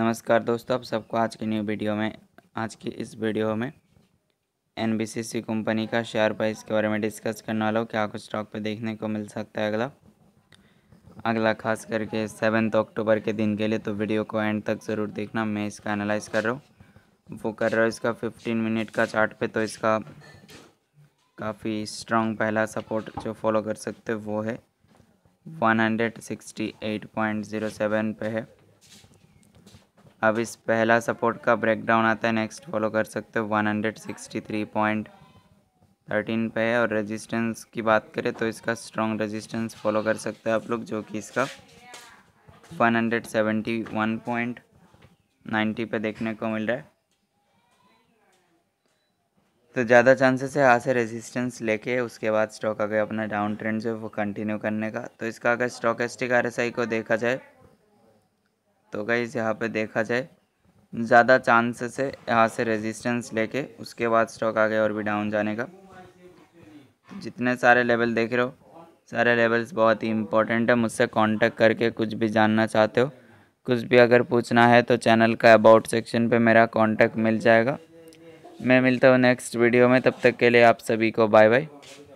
नमस्कार दोस्तों आप सबको आज की न्यू वीडियो में आज की इस वीडियो में एन कंपनी का शेयर प्राइस के बारे में डिस्कस करने वाला हूँ क्या कुछ स्टॉक पे देखने को मिल सकता है अगला अगला खास करके सेवन्थ अक्टूबर के दिन के लिए तो वीडियो को एंड तक ज़रूर देखना मैं इसका एनालाइज कर रहा हूँ वो कर रहा हूँ इसका फिफ्टीन मिनट का चार्ट पे तो इसका काफ़ी स्ट्रांग पहला सपोर्ट जो फॉलो कर सकते हो वो है सेवन पे है अब इस पहला सपोर्ट का ब्रेकडाउन आता है नेक्स्ट फॉलो कर सकते हो one hundred sixty three point thirteen पे है और रेजिस्टेंस की बात करें तो इसका स्ट्रॉन्ग रेजिस्टेंस फॉलो कर सकते हैं आप लोग जो कि इसका one one hundred seventy point ninety पे देखने को मिल रहा है तो ज़्यादा चांसेस है यहाँ से रेजिस्टेंस लेके उसके बाद स्टॉक अगर अपना डाउन ट्रेंड जो है वो कंटिन्यू करने का तो इसका अगर स्टॉक एस टी को देखा जाए तो गाइज़ यहाँ पे देखा जाए ज़्यादा चांसेस है यहाँ से रेजिस्टेंस लेके उसके बाद स्टॉक आगे और भी डाउन जाने का जितने सारे लेवल देख रहे हो सारे लेवल्स बहुत ही इंपॉर्टेंट है मुझसे कांटेक्ट करके कुछ भी जानना चाहते हो कुछ भी अगर पूछना है तो चैनल का अबाउट सेक्शन पे मेरा कांटेक्ट मिल जाएगा मैं मिलता हूँ नेक्स्ट वीडियो में तब तक के लिए आप सभी को बाय बाय